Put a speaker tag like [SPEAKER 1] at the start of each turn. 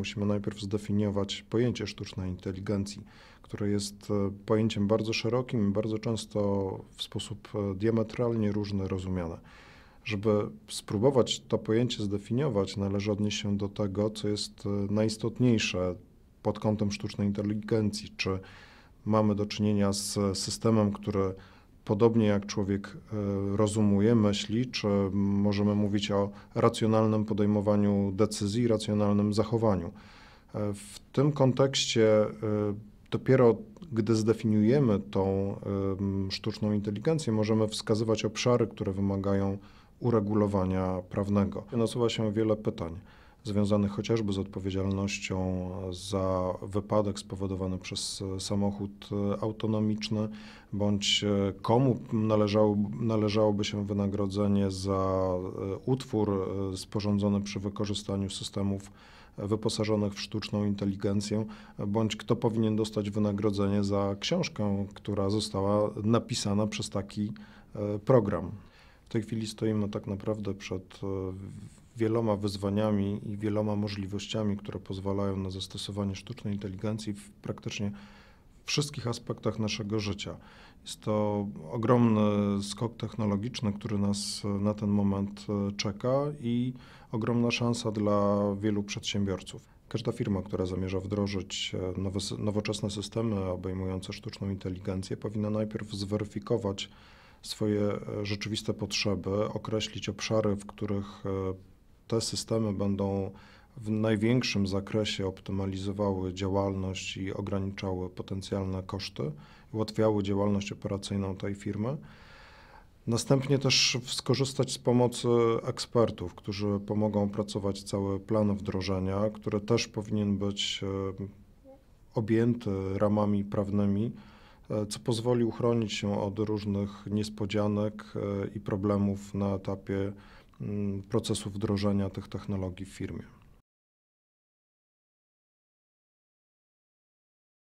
[SPEAKER 1] musimy najpierw zdefiniować pojęcie sztucznej inteligencji, które jest e, pojęciem bardzo szerokim i bardzo często w sposób e, diametralnie różny rozumiane. Żeby spróbować to pojęcie zdefiniować, należy odnieść się do tego, co jest e, najistotniejsze pod kątem sztucznej inteligencji, czy mamy do czynienia z systemem, który podobnie jak człowiek e, rozumuje, myśli, czy możemy mówić o racjonalnym podejmowaniu decyzji, racjonalnym zachowaniu. E, w tym kontekście e, dopiero gdy zdefiniujemy tą sztuczną inteligencję, możemy wskazywać obszary, które wymagają uregulowania prawnego. Nasuwa się wiele pytań związanych chociażby z odpowiedzialnością za wypadek spowodowany przez e, samochód e, autonomiczny, bądź e, komu należało, należałoby się wynagrodzenie za utwór sporządzony przy wykorzystaniu systemów wyposażonych w sztuczną inteligencję, bądź kto powinien dostać wynagrodzenie za książkę, która została napisana przez taki program. W tej chwili stoimy tak naprawdę przed wieloma wyzwaniami i wieloma możliwościami, które pozwalają na zastosowanie sztucznej inteligencji w praktycznie wszystkich aspektach naszego życia. Jest to ogromny skok technologiczny, który nas e, na ten moment e, czeka i ogromna szansa dla wielu przedsiębiorców. Każda firma, która zamierza wdrożyć e, nowe, nowoczesne systemy obejmujące sztuczną inteligencję, powinna najpierw zweryfikować swoje rzeczywiste potrzeby, określić obszary, w których te systemy będą w największym zakresie optymalizowały działalność i ograniczały potencjalne koszty, ułatwiały działalność operacyjną tej firmy. Następnie też skorzystać z pomocy ekspertów, którzy pomogą opracować cały plan wdrożenia, który też powinien być e, objęty ramami prawnymi, e, co pozwoli uchronić się od różnych niespodzianek e, i problemów na etapie Mm, procesu wdrożenia tych technologii w firmie.